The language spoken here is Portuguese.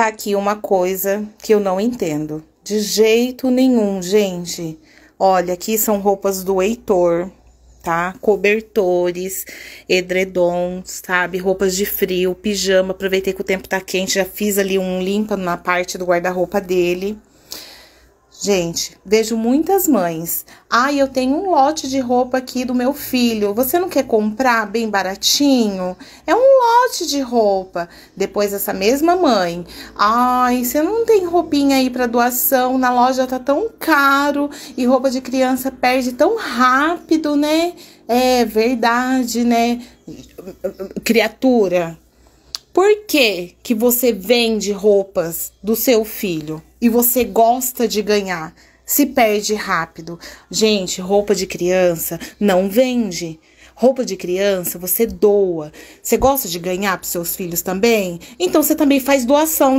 tá aqui uma coisa que eu não entendo. De jeito nenhum, gente. Olha, aqui são roupas do Heitor, tá? Cobertores, edredons, sabe? Roupas de frio, pijama. Aproveitei que o tempo tá quente, já fiz ali um limpa na parte do guarda-roupa dele. Gente, vejo muitas mães. Ah, eu tenho um lote de roupa aqui do meu filho. Você não quer comprar bem baratinho? É um lote de roupa. Depois essa mesma mãe. Ai, você não tem roupinha aí para doação? Na loja tá tão caro e roupa de criança perde tão rápido, né? É verdade, né? Criatura. Por que que você vende roupas do seu filho? e você gosta de ganhar, se perde rápido. Gente, roupa de criança não vende. Roupa de criança você doa. Você gosta de ganhar para seus filhos também? Então você também faz doação.